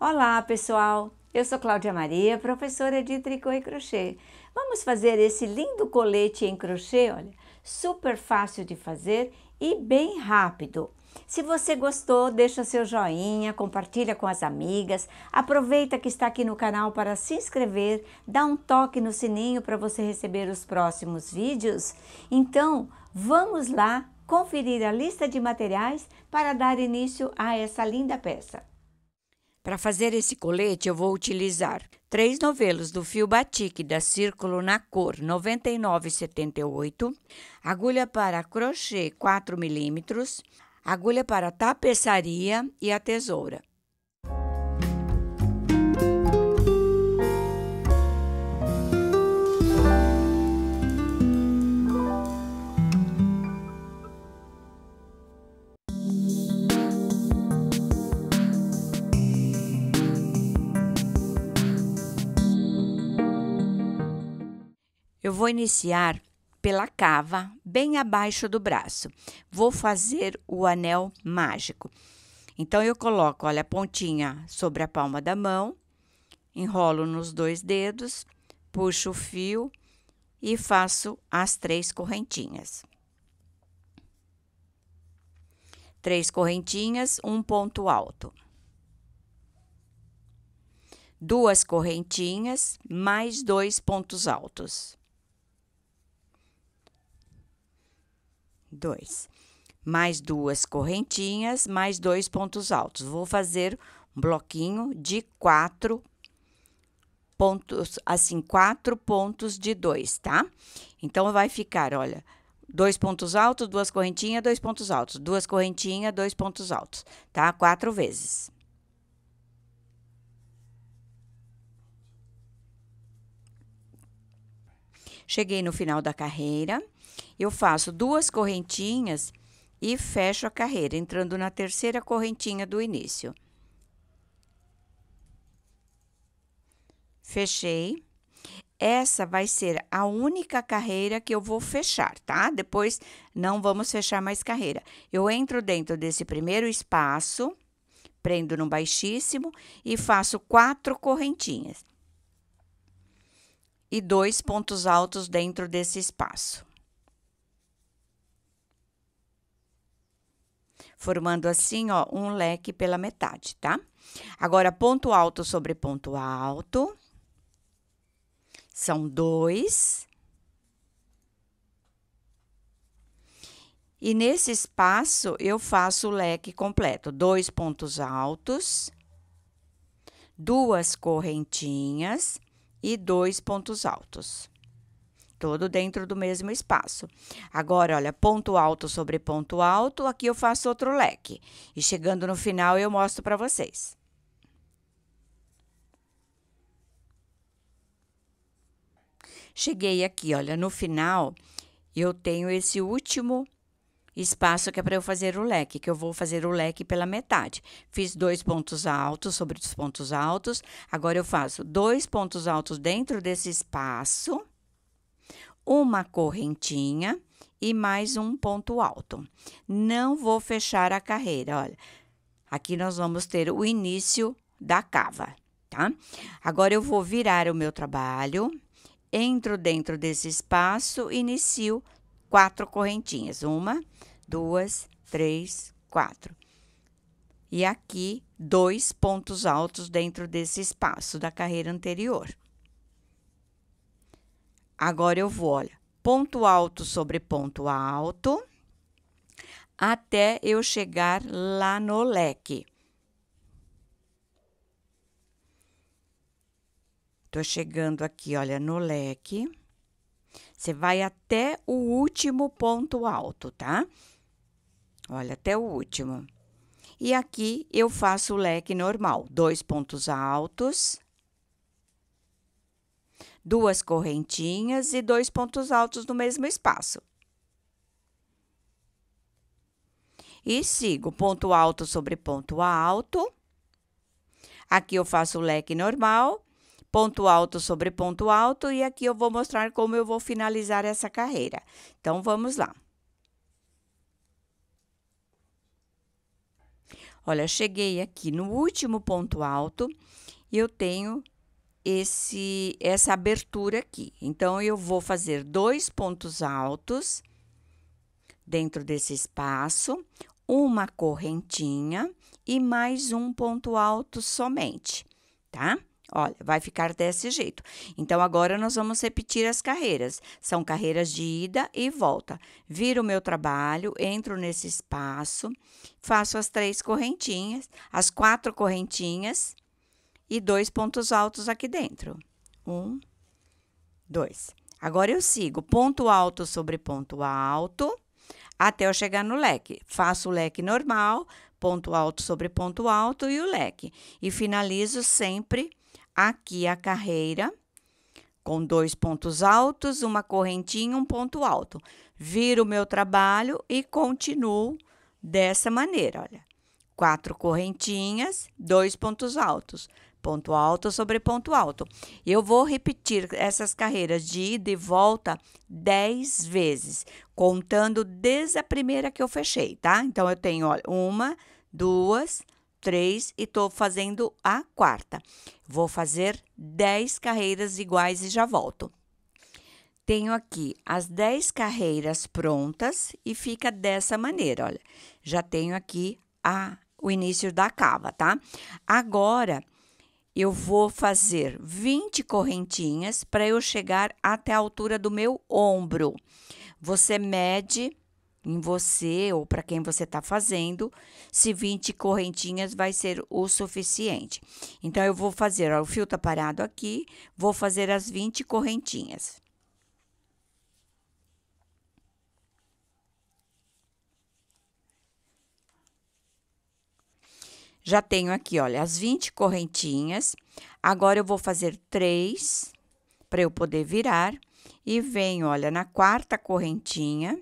Olá, pessoal! Eu sou Cláudia Maria, professora de tricô e crochê. Vamos fazer esse lindo colete em crochê, olha, super fácil de fazer e bem rápido. Se você gostou, deixa seu joinha, compartilha com as amigas, aproveita que está aqui no canal para se inscrever, dá um toque no sininho para você receber os próximos vídeos. Então, vamos lá conferir a lista de materiais para dar início a essa linda peça. Para fazer esse colete, eu vou utilizar três novelos do fio batik da Círculo na cor 99,78, agulha para crochê 4 milímetros, agulha para tapeçaria e a tesoura. Eu vou iniciar pela cava, bem abaixo do braço. Vou fazer o anel mágico. Então, eu coloco, olha, a pontinha sobre a palma da mão, enrolo nos dois dedos, puxo o fio e faço as três correntinhas. Três correntinhas, um ponto alto. Duas correntinhas, mais dois pontos altos. 2. Mais duas correntinhas, mais dois pontos altos. Vou fazer um bloquinho de quatro pontos, assim, quatro pontos de dois, tá? Então, vai ficar, olha, dois pontos altos, duas correntinhas, dois pontos altos, duas correntinhas, dois pontos altos, tá? Quatro vezes. Cheguei no final da carreira eu faço duas correntinhas e fecho a carreira, entrando na terceira correntinha do início. Fechei. Essa vai ser a única carreira que eu vou fechar, tá? Depois não vamos fechar mais carreira. Eu entro dentro desse primeiro espaço, prendo no baixíssimo e faço quatro correntinhas. E dois pontos altos dentro desse espaço. formando assim, ó, um leque pela metade, tá? Agora, ponto alto sobre ponto alto. São dois. E nesse espaço, eu faço o leque completo. Dois pontos altos, duas correntinhas e dois pontos altos todo dentro do mesmo espaço. Agora, olha, ponto alto sobre ponto alto, aqui eu faço outro leque. E chegando no final, eu mostro para vocês. Cheguei aqui, olha, no final, eu tenho esse último espaço que é para eu fazer o leque, que eu vou fazer o leque pela metade. Fiz dois pontos altos sobre os pontos altos, agora eu faço dois pontos altos dentro desse espaço uma correntinha e mais um ponto alto. Não vou fechar a carreira, olha. Aqui nós vamos ter o início da cava, tá? Agora eu vou virar o meu trabalho, entro dentro desse espaço, inicio quatro correntinhas. Uma, duas, três, quatro. E aqui, dois pontos altos dentro desse espaço da carreira anterior. Agora eu vou, olha, ponto alto sobre ponto alto até eu chegar lá no leque. Tô chegando aqui, olha, no leque. Você vai até o último ponto alto, tá? Olha, até o último. E aqui eu faço o leque normal, dois pontos altos duas correntinhas e dois pontos altos no mesmo espaço. E sigo ponto alto sobre ponto alto. Aqui eu faço o leque normal, ponto alto sobre ponto alto, e aqui eu vou mostrar como eu vou finalizar essa carreira. Então, vamos lá. Olha, cheguei aqui no último ponto alto e eu tenho esse essa abertura aqui. Então eu vou fazer dois pontos altos dentro desse espaço, uma correntinha e mais um ponto alto somente, tá? Olha, vai ficar desse jeito. Então agora nós vamos repetir as carreiras. São carreiras de ida e volta. Viro o meu trabalho, entro nesse espaço, faço as três correntinhas, as quatro correntinhas e dois pontos altos aqui dentro. Um, dois. Agora eu sigo ponto alto sobre ponto alto até eu chegar no leque. Faço o leque normal, ponto alto sobre ponto alto e o leque. E finalizo sempre aqui a carreira com dois pontos altos, uma correntinha, um ponto alto. Viro o meu trabalho e continuo dessa maneira, olha. Quatro correntinhas, dois pontos altos ponto alto sobre ponto alto. Eu vou repetir essas carreiras de ida e volta 10 vezes, contando desde a primeira que eu fechei, tá? Então eu tenho, olha, uma, duas, três e estou fazendo a quarta. Vou fazer 10 carreiras iguais e já volto. Tenho aqui as 10 carreiras prontas e fica dessa maneira, olha. Já tenho aqui a, o início da cava, tá? Agora, eu vou fazer 20 correntinhas para eu chegar até a altura do meu ombro. Você mede em você ou para quem você está fazendo, se 20 correntinhas vai ser o suficiente. Então, eu vou fazer, ó, o fio está parado aqui, vou fazer as 20 correntinhas. Já tenho aqui, olha, as 20 correntinhas. Agora eu vou fazer três para eu poder virar. E venho, olha, na quarta correntinha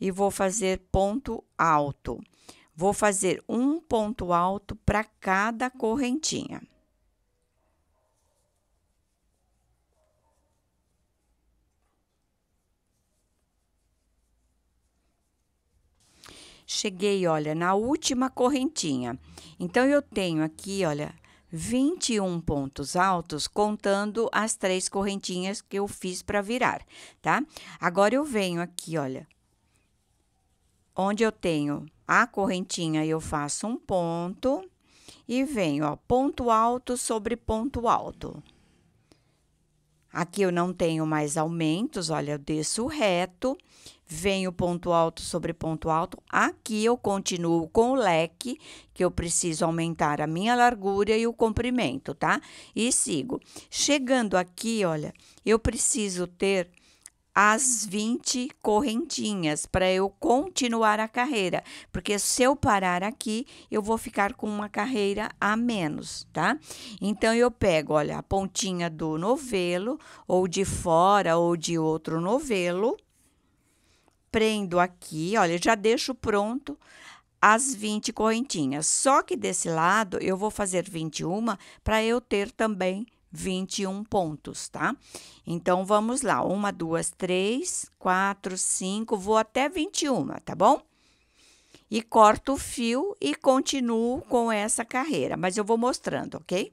e vou fazer ponto alto. Vou fazer um ponto alto para cada correntinha. cheguei, olha, na última correntinha. Então, eu tenho aqui, olha, 21 pontos altos, contando as três correntinhas que eu fiz para virar, tá? Agora, eu venho aqui, olha, onde eu tenho a correntinha, eu faço um ponto e venho, ó, ponto alto sobre ponto alto. Aqui eu não tenho mais aumentos, olha, eu desço reto, venho ponto alto sobre ponto alto. Aqui eu continuo com o leque, que eu preciso aumentar a minha largura e o comprimento, tá? E sigo. Chegando aqui, olha, eu preciso ter as 20 correntinhas para eu continuar a carreira, porque se eu parar aqui, eu vou ficar com uma carreira a menos, tá? Então eu pego, olha, a pontinha do novelo ou de fora ou de outro novelo prendo aqui, olha, já deixo pronto as 20 correntinhas. Só que desse lado eu vou fazer 21 para eu ter também 21 pontos, tá? Então vamos lá, uma, duas, três, quatro, cinco, vou até 21, tá bom? E corto o fio e continuo com essa carreira, mas eu vou mostrando, ok?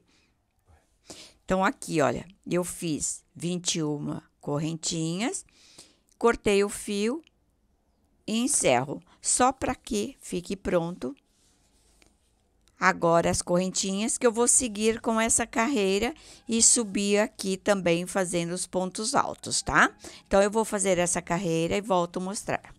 Então aqui, olha, eu fiz 21 correntinhas, cortei o fio e encerro, só para que fique pronto. Agora as correntinhas que eu vou seguir com essa carreira e subir aqui também fazendo os pontos altos, tá? Então eu vou fazer essa carreira e volto a mostrar.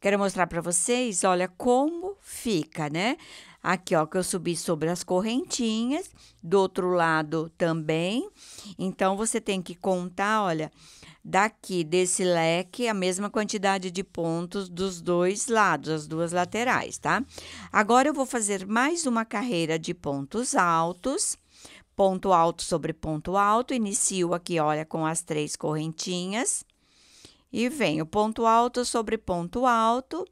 Quero mostrar para vocês, olha como fica, né? Aqui, ó, que eu subi sobre as correntinhas, do outro lado também. Então, você tem que contar, olha, daqui desse leque, a mesma quantidade de pontos dos dois lados, as duas laterais, tá? Agora, eu vou fazer mais uma carreira de pontos altos ponto alto sobre ponto alto, inicio aqui, olha, com as três correntinhas e venho ponto alto sobre ponto alto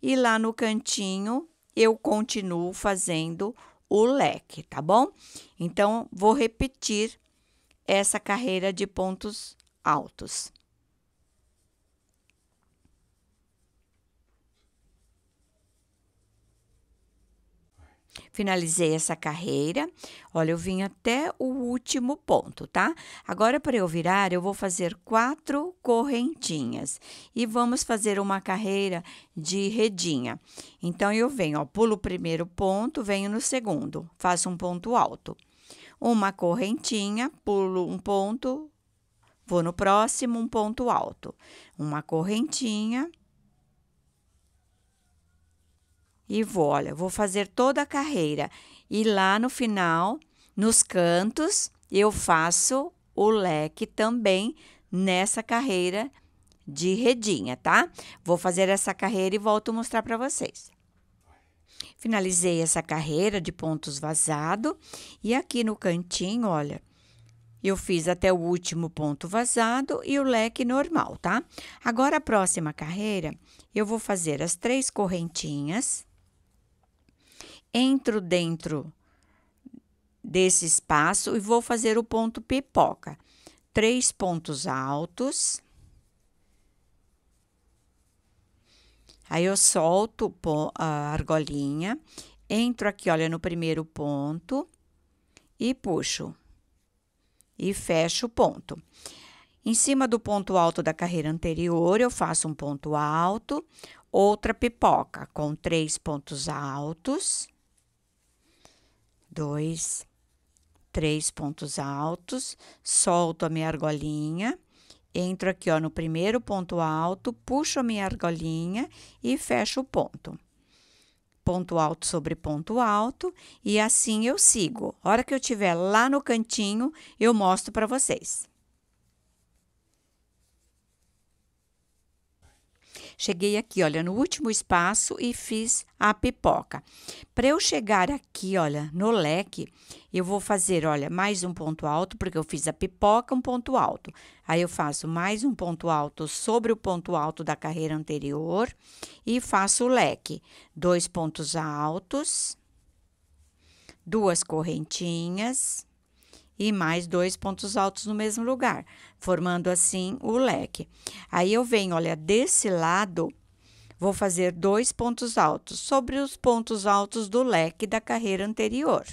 e lá no cantinho eu continuo fazendo o leque, tá bom? Então, vou repetir essa carreira de pontos altos. Finalizei essa carreira. Olha, eu vim até o último ponto, tá? Agora, para eu virar, eu vou fazer quatro correntinhas. E vamos fazer uma carreira de redinha. Então, eu venho, ó, pulo o primeiro ponto, venho no segundo. Faço um ponto alto. Uma correntinha, pulo um ponto, vou no próximo, um ponto alto. Uma correntinha e vou, olha, vou fazer toda a carreira. E lá no final, nos cantos, eu faço o leque também nessa carreira de redinha, tá? Vou fazer essa carreira e volto mostrar para vocês. Finalizei essa carreira de pontos vazado e aqui no cantinho, olha, eu fiz até o último ponto vazado e o leque normal, tá? Agora, a próxima carreira, eu vou fazer as três correntinhas entro dentro desse espaço e vou fazer o ponto pipoca. Três pontos altos. Aí eu solto a argolinha, entro aqui, olha, no primeiro ponto e puxo. E fecho o ponto. Em cima do ponto alto da carreira anterior, eu faço um ponto alto, outra pipoca com três pontos altos dois, três pontos altos, solto a minha argolinha, entro aqui ó, no primeiro ponto alto, puxo a minha argolinha e fecho o ponto. Ponto alto sobre ponto alto, e assim eu sigo. A hora que eu tiver lá no cantinho, eu mostro para vocês. Cheguei aqui, olha, no último espaço e fiz a pipoca. Para eu chegar aqui, olha, no leque, eu vou fazer, olha, mais um ponto alto, porque eu fiz a pipoca, um ponto alto. Aí eu faço mais um ponto alto sobre o ponto alto da carreira anterior e faço o leque. Dois pontos altos, duas correntinhas e mais dois pontos altos no mesmo lugar, formando assim o leque. Aí eu venho, olha, desse lado, vou fazer dois pontos altos sobre os pontos altos do leque da carreira anterior.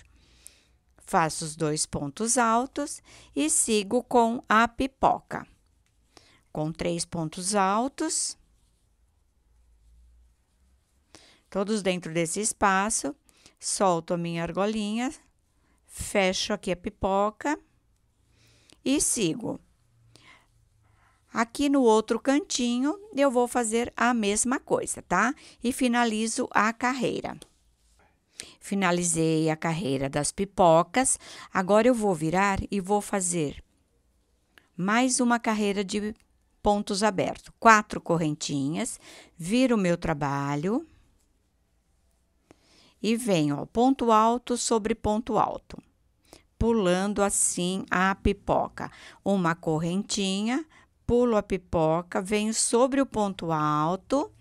Faço os dois pontos altos e sigo com a pipoca. Com três pontos altos, todos dentro desse espaço, solto a minha argolinha fecho aqui a pipoca e sigo. Aqui no outro cantinho, eu vou fazer a mesma coisa, tá? E finalizo a carreira. Finalizei a carreira das pipocas. Agora eu vou virar e vou fazer mais uma carreira de pontos abertos. Quatro correntinhas, viro o meu trabalho e vem, ó, ponto alto sobre ponto alto, pulando assim a pipoca. Uma correntinha, pulo a pipoca, venho sobre o ponto alto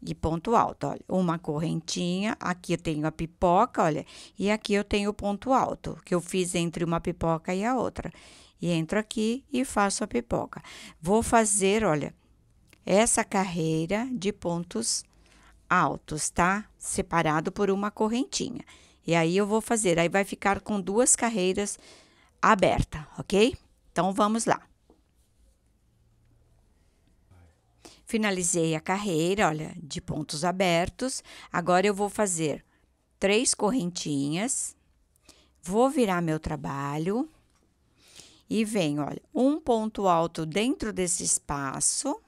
e ponto alto, olha, uma correntinha, aqui eu tenho a pipoca, olha, e aqui eu tenho o ponto alto, que eu fiz entre uma pipoca e a outra. E entro aqui e faço a pipoca. Vou fazer, olha, essa carreira de pontos altos, tá? Separado por uma correntinha. E aí eu vou fazer, aí vai ficar com duas carreiras aberta, ok? Então vamos lá. Finalizei a carreira, olha, de pontos abertos. Agora eu vou fazer três correntinhas. Vou virar meu trabalho. E venho, olha, um ponto alto dentro desse espaço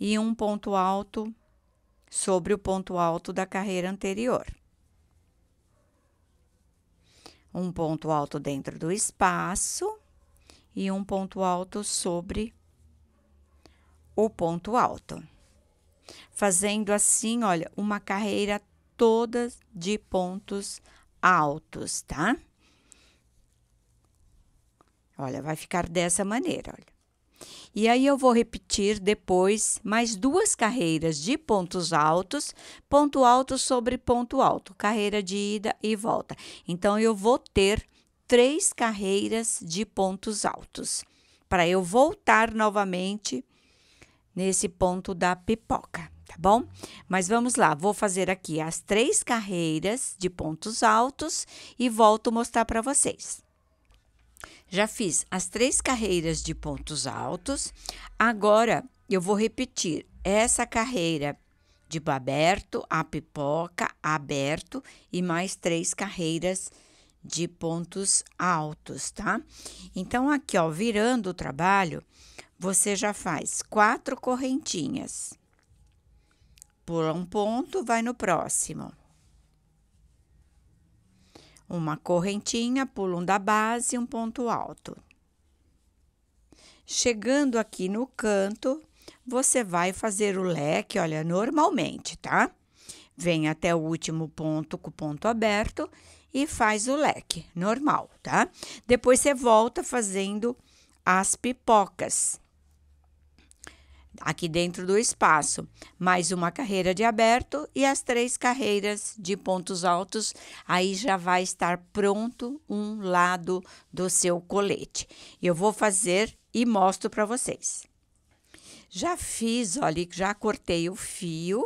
e um ponto alto sobre o ponto alto da carreira anterior. Um ponto alto dentro do espaço e um ponto alto sobre o ponto alto. Fazendo assim, olha, uma carreira toda de pontos altos, tá? Olha, vai ficar dessa maneira, olha. E aí eu vou repetir depois mais duas carreiras de pontos altos, ponto alto sobre ponto alto, carreira de ida e volta. Então eu vou ter três carreiras de pontos altos para eu voltar novamente nesse ponto da pipoca, tá bom? Mas vamos lá, vou fazer aqui as três carreiras de pontos altos e volto mostrar para vocês. Já fiz as três carreiras de pontos altos. Agora eu vou repetir essa carreira de baberto, a pipoca, aberto e mais três carreiras de pontos altos, tá? Então aqui, ó, virando o trabalho, você já faz quatro correntinhas. Pula um ponto, vai no próximo uma correntinha, pulam da base, um ponto alto. Chegando aqui no canto, você vai fazer o leque, olha, normalmente, tá? Vem até o último ponto com o ponto aberto e faz o leque, normal, tá? Depois você volta fazendo as pipocas aqui dentro do espaço, mais uma carreira de aberto e as três carreiras de pontos altos, aí já vai estar pronto um lado do seu colete. Eu vou fazer e mostro para vocês. Já fiz, olha, já cortei o fio.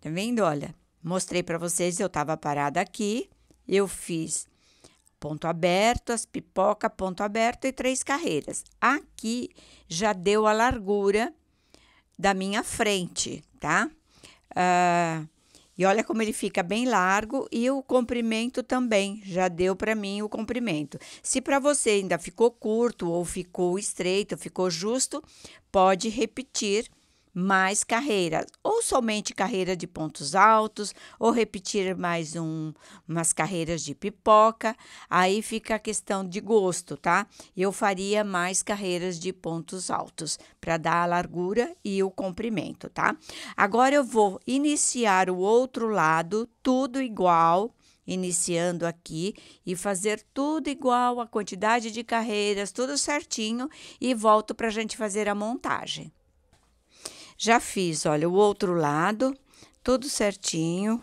Tá vendo? Olha, mostrei para vocês, eu estava parada aqui, eu fiz ponto aberto, as pipoca, ponto aberto e três carreiras. Aqui já deu a largura da minha frente, tá? Uh, e olha como ele fica bem largo e o comprimento também, já deu para mim o comprimento. Se para você ainda ficou curto ou ficou estreito, ficou justo, pode repetir mais carreiras, ou somente carreira de pontos altos, ou repetir mais um, umas carreiras de pipoca. Aí fica a questão de gosto, tá? Eu faria mais carreiras de pontos altos para dar a largura e o comprimento, tá? Agora eu vou iniciar o outro lado, tudo igual iniciando aqui e fazer tudo igual, a quantidade de carreiras, tudo certinho e volto para a gente fazer a montagem. Já fiz, olha, o outro lado, tudo certinho,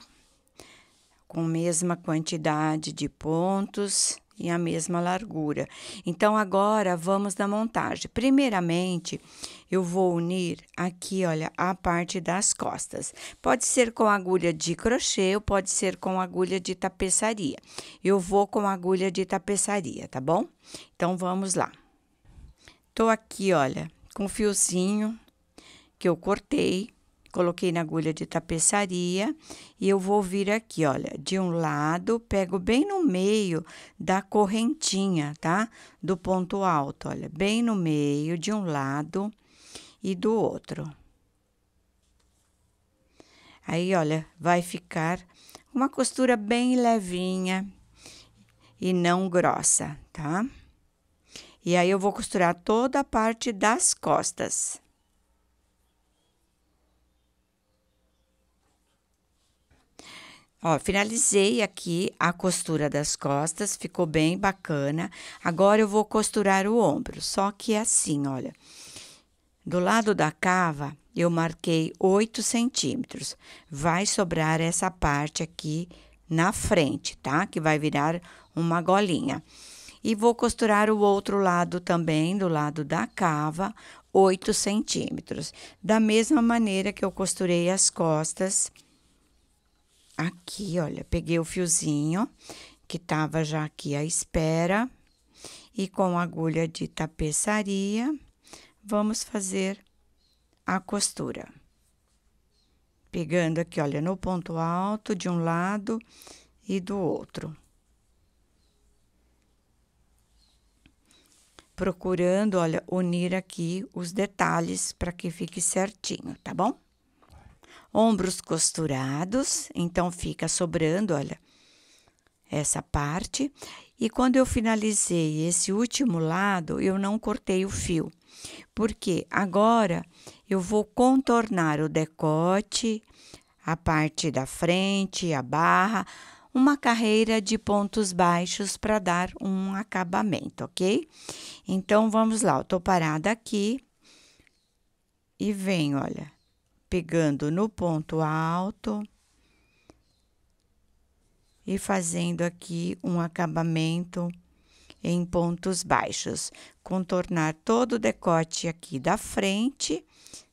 com a mesma quantidade de pontos e a mesma largura. Então, agora vamos na montagem. Primeiramente, eu vou unir aqui, olha, a parte das costas. Pode ser com agulha de crochê ou pode ser com agulha de tapeçaria. Eu vou com agulha de tapeçaria, tá bom? Então, vamos lá. Tô aqui, olha, com fiozinho que eu cortei, coloquei na agulha de tapeçaria e eu vou vir aqui, olha, de um lado, pego bem no meio da correntinha, tá? Do ponto alto, olha, bem no meio de um lado e do outro. Aí, olha, vai ficar uma costura bem levinha e não grossa, tá? E aí eu vou costurar toda a parte das costas. Ó, finalizei aqui a costura das costas, ficou bem bacana. Agora eu vou costurar o ombro, só que é assim, olha. Do lado da cava, eu marquei 8 centímetros. Vai sobrar essa parte aqui na frente, tá? Que vai virar uma golinha. E vou costurar o outro lado também, do lado da cava, 8 centímetros. Da mesma maneira que eu costurei as costas, aqui, olha, peguei o fiozinho que tava já aqui à espera e com agulha de tapeçaria vamos fazer a costura. Pegando aqui, olha, no ponto alto de um lado e do outro. Procurando, olha, unir aqui os detalhes para que fique certinho, tá bom? ombros costurados, então fica sobrando, olha, essa parte. E quando eu finalizei esse último lado, eu não cortei o fio, porque agora eu vou contornar o decote, a parte da frente, a barra, uma carreira de pontos baixos para dar um acabamento, ok? Então vamos lá, eu tô parada aqui e venho, olha, pegando no ponto alto e fazendo aqui um acabamento em pontos baixos, contornar todo o decote aqui da frente,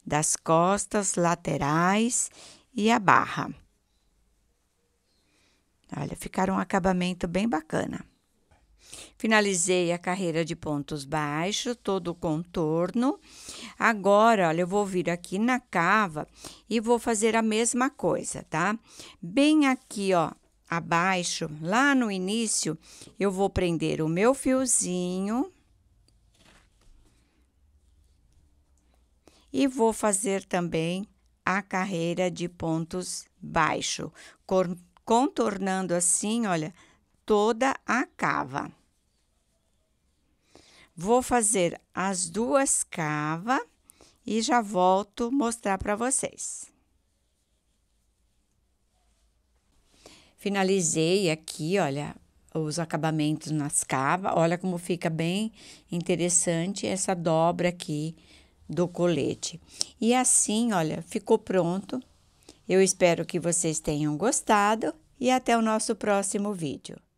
das costas, laterais e a barra. Olha, ficaram um acabamento bem bacana. Finalizei a carreira de pontos baixos, todo o contorno. Agora, olha, eu vou vir aqui na cava e vou fazer a mesma coisa, tá? Bem aqui, ó, abaixo, lá no início, eu vou prender o meu fiozinho. E vou fazer também a carreira de pontos baixo, contornando assim, olha, toda a cava. Vou fazer as duas cava e já volto mostrar para vocês. Finalizei aqui, olha, os acabamentos nas cavas. Olha como fica bem interessante essa dobra aqui do colete. E assim, olha, ficou pronto. Eu espero que vocês tenham gostado e até o nosso próximo vídeo.